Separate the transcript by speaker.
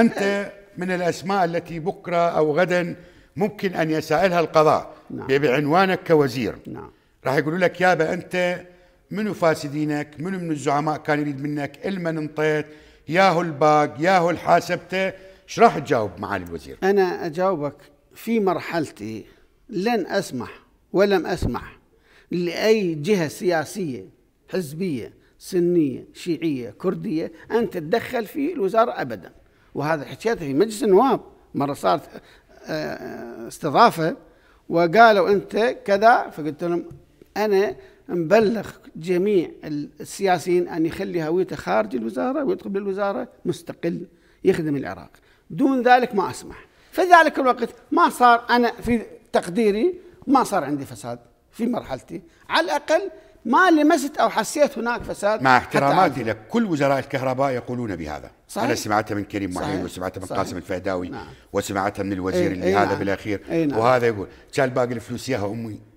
Speaker 1: أنت من الأسماء التي بكرة أو غدا ممكن أن يسألها القضاء نعم. بعنوانك كوزير نعم. راح يقولوا لك يابا أنت منو فاسدينك منو من الزعماء كان يريد منك المن انطيت ياهو الباق ياهو الحاسبته ايش راح تجاوب معالي الوزير أنا أجاوبك في مرحلتي
Speaker 2: لن أسمح ولم أسمح لأي جهة سياسية حزبية سنية شيعية كردية أن تتدخل في الوزارة أبداً وهذا حكيته في مجلس النواب مرة صارت آه، استضافة وقالوا أنت كذا فقلت لهم أنا مبلغ جميع السياسيين أن يخلي هويته خارج الوزارة ويدخل بالوزارة مستقل يخدم العراق دون ذلك ما أسمح في ذلك الوقت ما صار أنا في تقديري ما صار عندي فساد في مرحلتي على الأقل ما لمست او حسيت هناك فساد مع احتراماتي
Speaker 1: لك كل وزراء الكهرباء يقولون بهذا صحيح. انا سمعتها من كريم محيي وسمعتها من صحيح. قاسم الفهداوي نعم. وسمعتها من الوزير ايه اللي ايه هذا نعم. بالاخير ايه نعم. وهذا يقول كان باقي الفلوس ياها امي